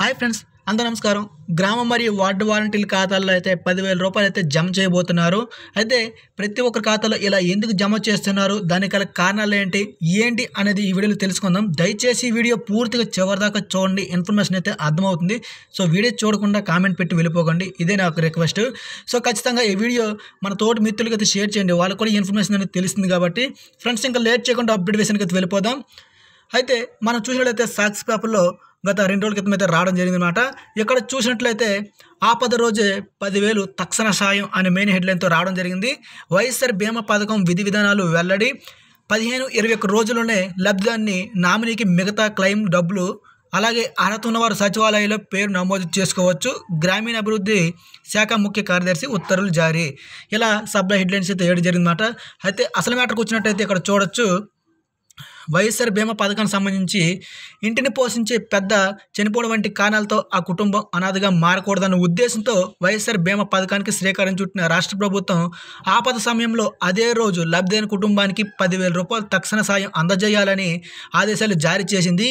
hi friends అందరూ నమస్కారం గ్రామం మరియు వార్డు వాలంటీర్ ఖాతాల్లో అయితే పదివేల రూపాయలు అయితే జమ చేయబోతున్నారు అయితే ప్రతి ఒక్కరి ఖాతాలో ఇలా ఎందుకు జమ చేస్తున్నారు దానికి గల కారణాలు ఏంటి ఏంటి అనేది ఈ వీడియోలో తెలుసుకుందాం దయచేసి ఈ వీడియో పూర్తిగా చివరిదాకా చూడండి ఇన్ఫర్మేషన్ అయితే అర్థమవుతుంది సో వీడియో చూడకుండా కామెంట్ పెట్టి వెళ్ళిపోకండి ఇదే నాకు రిక్వెస్ట్ సో ఖచ్చితంగా ఈ వీడియో మన తోటి మిత్రులకి అయితే షేర్ చేయండి వాళ్ళకి కూడా ఇన్ఫర్మేషన్ అనేది తెలుస్తుంది కాబట్టి ఫ్రెండ్స్ ఇంకా లేట్ చేయకుండా అప్డేట్ వేసానికి అయితే వెళ్ళిపోదాం అయితే మనం చూసినట్లయితే సాక్స్ పేపర్లో గత రెండు రోజుల క్రితం అయితే రావడం జరిగిందనమాట ఇక్కడ చూసినట్లయితే ఆపద రోజే పదివేలు తక్షణ సాయం అనే మెయిన్ హెడ్లైన్తో రావడం జరిగింది వైఎస్ఆర్ బీమా పథకం విధి విధానాలు వెల్లడి పదిహేను ఇరవై ఒక్క రోజుల్లోనే లబ్ధిదాన్ని నామినీకి మిగతా క్లెయిమ్ డబ్బులు అలాగే అర్హత ఉన్నవారు సచివాలయంలో పేరు నమోదు చేసుకోవచ్చు గ్రామీణాభివృద్ధి శాఖ ముఖ్య కార్యదర్శి ఉత్తర్వులు జారీ ఇలా సబ్ హెడ్లైన్స్ అయితే ఏడు జరిగిందన్నమాట అయితే అసలు మ్యాటర్కి వచ్చినట్టయితే ఇక్కడ చూడొచ్చు వైఎస్ఆర్ బీమా పథకానికి సంబంధించి ఇంటిని పోషించే పెద్ద చనిపోవడం వంటి కారణాలతో ఆ కుటుంబం అనాథగా మారకూడదన్న ఉద్దేశంతో వైఎస్ఆర్ బీమా పథకానికి శ్రీకారం చుట్టిన రాష్ట్ర ప్రభుత్వం ఆపద సమయంలో అదే రోజు లబ్ధైన కుటుంబానికి పదివేల రూపాయలు తక్షణ సాయం అందజేయాలని ఆదేశాలు జారీ చేసింది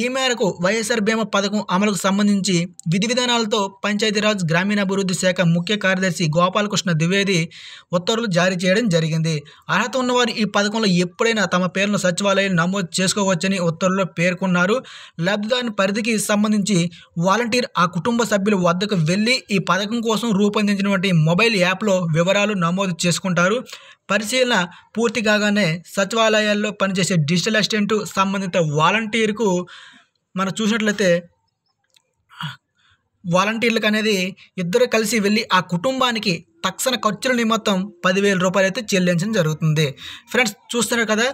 ఈ మేరకు వైఎస్ఆర్ బీమా పథకం అమలుకు సంబంధించి విధి విధానాలతో పంచాయతీరాజ్ గ్రామీణాభివృద్ధి శాఖ ముఖ్య కార్యదర్శి గోపాలకృష్ణ ద్వివేది ఉత్తర్వులు జారీ చేయడం జరిగింది అర్హత ఉన్నవారు ఈ పథకంలో ఎప్పుడైనా తమ పేరును సచివాలయం నమోదు చేసుకోవచ్చని ఉత్తర్వుల్లో పేర్కొన్నారు లబ్ధిదారుని పరిధికి సంబంధించి వాలంటీర్ ఆ కుటుంబ సభ్యుల వద్దకు వెళ్ళి ఈ పథకం కోసం రూపొందించినటువంటి మొబైల్ యాప్లో వివరాలు నమోదు చేసుకుంటారు పరిశీలన పూర్తి కాగానే సచివాలయాల్లో పనిచేసే డిజిటల్ అసిస్టెంట్ సంబంధిత వాలంటీర్కు మనం చూసినట్లయితే వాలంటీర్లకు అనేది ఇద్దరు కలిసి వెళ్ళి ఆ కుటుంబానికి తక్షణ ఖర్చుల నిమిత్తం పదివేల రూపాయలు అయితే చెల్లించడం జరుగుతుంది ఫ్రెండ్స్ చూస్తున్నారు కదా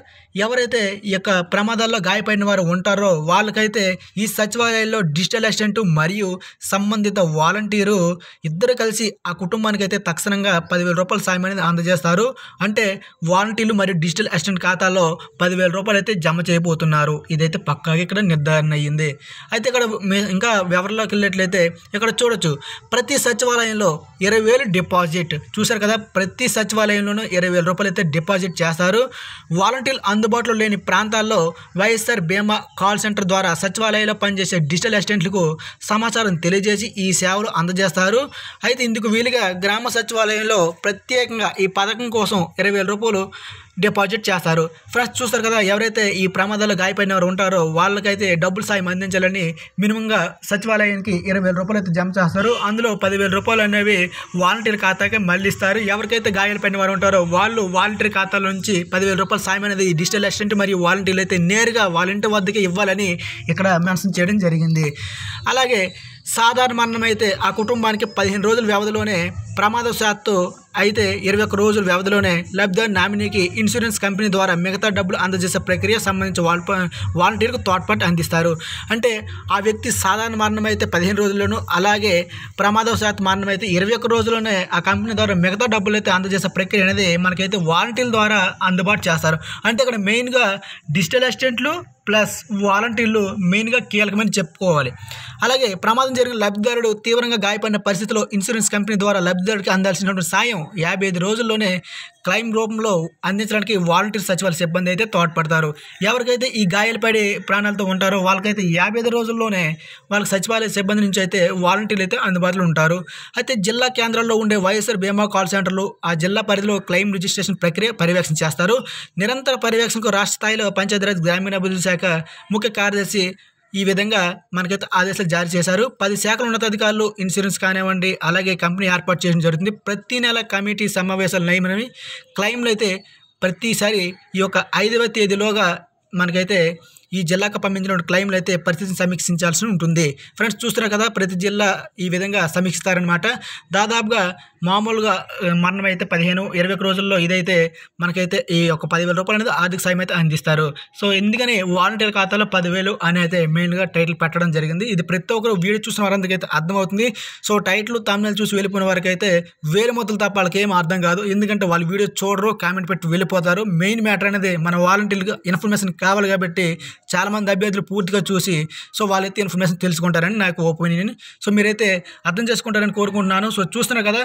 ఎవరైతే ఈ యొక్క ప్రమాదాల్లో గాయపడిన వారు ఉంటారో వాళ్ళకైతే ఈ సచివాలయంలో డిజిటల్ అసిస్టెంట్ మరియు సంబంధిత వాలంటీరు ఇద్దరు కలిసి ఆ కుటుంబానికి అయితే తక్షణంగా పదివేల రూపాయల సాయం అనేది అందజేస్తారు అంటే వాలంటీర్లు మరియు డిజిటల్ అసిస్టెంట్ ఖాతాలో పదివేల రూపాయలు అయితే జమ చేయబోతున్నారు ఇదైతే పక్కా ఇక్కడ నిర్ధారణ అయ్యింది అయితే ఇక్కడ ఇంకా వివరంలోకి వెళ్ళినట్లయితే ఇక్కడ చూడొచ్చు ప్రతి సచివాలయంలో ఇరవై వేలు డిపాజిట్ డిపాజిట్ చూశారు కదా ప్రతి సచివాలయంలోనూ ఇరవై వేల రూపాయలు అయితే డిపాజిట్ చేస్తారు వాలంటీర్లు అందుబాటులో లేని ప్రాంతాల్లో వైఎస్ఆర్ బీమా కాల్ సెంటర్ ద్వారా సచివాలయంలో పనిచేసే డిజిటల్ అసిస్టెంట్లకు సమాచారం తెలియజేసి ఈ సేవలు అందజేస్తారు అయితే ఇందుకు వీలుగా గ్రామ సచివాలయంలో ప్రత్యేకంగా ఈ పథకం కోసం ఇరవై వేల రూపాయలు డిపాజిట్ చేస్తారు ఫ్రెండ్స్ చూస్తారు కదా ఎవరైతే ఈ ప్రమాదాలు గాయపడిన వారు ఉంటారో వాళ్ళకైతే డబ్బులు సాయం అందించాలని మినిమంగా సచివాలయానికి ఇరవై వేల రూపాయలు అయితే జమ చేస్తారు అందులో పదివేల రూపాయలు అనేవి వాలంటీర్ ఖాతాకి మళ్ళీస్తారు ఎవరికైతే గాయాలు పడిన వారు ఉంటారో వాళ్ళు వాలంటీర్ ఖాతాల నుంచి పదివేల రూపాయల సాయం అనేది డిజిటల్ అసిస్టెంట్ మరియు వాలంటీర్లు అయితే నేరుగా వాలంటీర్ వద్దకి ఇవ్వాలని ఇక్కడ మెన్షన్ చేయడం జరిగింది అలాగే సాధారణ మరణమైతే ఆ కుటుంబానికి పదిహేను రోజుల వ్యవధిలోనే ప్రమాదశాత్తు అయితే ఇరవై ఒక్క రోజుల వ్యవధిలోనే లబ్ధిదారు నామినీకి ఇన్సూరెన్స్ కంపెనీ ద్వారా మిగతా డబ్బులు అందజేసే ప్రక్రియ సంబంధించి వాల్ వాలంటీర్కు తోడ్పాటు అందిస్తారు అంటే ఆ వ్యక్తి సాధారణ మరణం అయితే పదిహేను రోజుల్లోనూ అలాగే ప్రమాదవశాత్ మరణం అయితే ఇరవై ఒక్క రోజుల్లోనే ఆ కంపెనీ ద్వారా మిగతా డబ్బులు అయితే అందజేసే ప్రక్రియ అనేది మనకైతే వాలంటీర్ల ద్వారా అందుబాటు చేస్తారు అంటే ఇక్కడ మెయిన్గా డిజిటల్ అసిస్టెంట్లు ప్లస్ వాలంటీర్లు మెయిన్గా కీలకమని చెప్పుకోవాలి అలాగే ప్రమాదం జరిగిన లబ్ధిదారుడు తీవ్రంగా గాయపడిన పరిస్థితిలో ఇన్సూరెన్స్ కంపెనీ ద్వారా లబ్ధిదారుడికి అందాల్సినటువంటి సాయం యాభై ఐదు రోజుల్లోనే క్లైమ్ రూపంలో అందించడానికి వాలంటీర్ సచివాలయ సిబ్బంది అయితే తోడ్పడతారు ఎవరికైతే ఈ గాయాలు పడి ప్రాణాలతో ఉంటారో వాళ్ళకైతే యాభై ఐదు రోజుల్లోనే వాళ్ళకి సచివాలయ సిబ్బంది నుంచి అయితే వాలంటీర్లు అయితే అందుబాటులో ఉంటారు అయితే జిల్లా కేంద్రాల్లో ఉండే వైఎస్ఆర్ బీమా కాల్ సెంటర్లు ఆ జిల్లా పరిధిలో క్లైమ్ రిజిస్ట్రేషన్ ప్రక్రియ పర్యవేక్షణ చేస్తారు నిరంతర పర్యవేక్షణకు రాష్ట్ర స్థాయిలో పంచాయతీరాజ్ గ్రామీణాభివృద్ధి శాఖ ముఖ్య కార్యదర్శి ఈ విధంగా మనకైతే ఆదేశాలు జారీ చేశారు పది శాఖల ఉన్నతాధికారులు ఇన్సూరెన్స్ కానివ్వండి అలాగే కంపెనీ ఏర్పాటు చేయడం జరుగుతుంది ప్రతి నెల కమిటీ సమావేశాలు నయమని క్లెయిమ్లు అయితే ప్రతిసారి ఈ యొక్క ఐదవ తేదీలోగా మనకైతే ఈ జిల్లాకు పంపించిన క్లైమ్లు అయితే పరిస్థితిని సమీక్షించాల్సి ఉంటుంది ఫ్రెండ్స్ చూస్తున్నారు కదా ప్రతి జిల్లా ఈ విధంగా సమీక్షిస్తారనమాట దాదాపుగా మామూలుగా మరణం అయితే పదిహేను ఇరవై రోజుల్లో ఇదైతే మనకైతే ఈ యొక్క పదివేల రూపాయలు అనేది ఆర్థిక సాయం అయితే అందిస్తారు సో ఎందుకని వాలంటీర్ ఖాతాలో పదివేలు అని అయితే మెయిన్గా టైటిల్ పెట్టడం జరిగింది ఇది ప్రతి ఒక్కరు వీడియో చూసిన వారందరికీ అయితే అర్థమవుతుంది సో టైటిల్ తమిళ చూసి వెళ్ళిపోయిన వారికి అయితే వేలు మొత్తం తప్ప వాళ్ళకి ఏం అర్థం కాదు ఎందుకంటే వాళ్ళు వీడియో చూడరు కామెంట్ పెట్టి వెళ్ళిపోతారు మెయిన్ మ్యాటర్ అనేది మన వాలంటీర్లకు ఇన్ఫర్మేషన్ కావాలి కాబట్టి చాలామంది అభ్యర్థులు పూర్తిగా చూసి సో వాళ్ళైతే ఇన్ఫర్మేషన్ తెలుసుకుంటారని నాకు ఒపీనియన్ సో మీరైతే అర్థం చేసుకుంటారని కోరుకుంటున్నాను సో చూస్తున్నారు కదా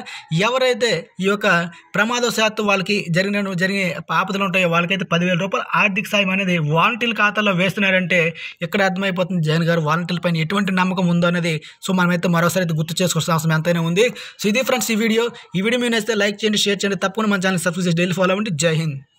ఎవరైతే ఈ యొక్క ప్రమాదశాత్తు వాళ్ళకి జరిగిన జరిగే ఆపదలు ఉంటాయో వాళ్ళకైతే పదివేల రూపాయలు ఆర్థిక సాయం అనేది వాలంటీర్ ఖాతాలో వేస్తున్నారంటే ఎక్కడ అర్థమైపోతుంది జగన్ గారు వాలంటీర్ పైన ఎటువంటి నమ్మకం ఉందో అనేది సో మనమైతే మరోసారి అయితే గుర్తు చేసుకోవాల్సిన అవసరం ఎంతైనా ఉంది సో ఇది ఫ్రెండ్స్ ఈ వీడియో ఈ వీడియో మీరు నచ్చితే లైక్ చేయండి షేర్ చేయండి తప్పకుండా మన ఛానల్ సబ్స్క్రైబ్ చేసి డైలీ ఫాలో అవ్వండి జై హింద్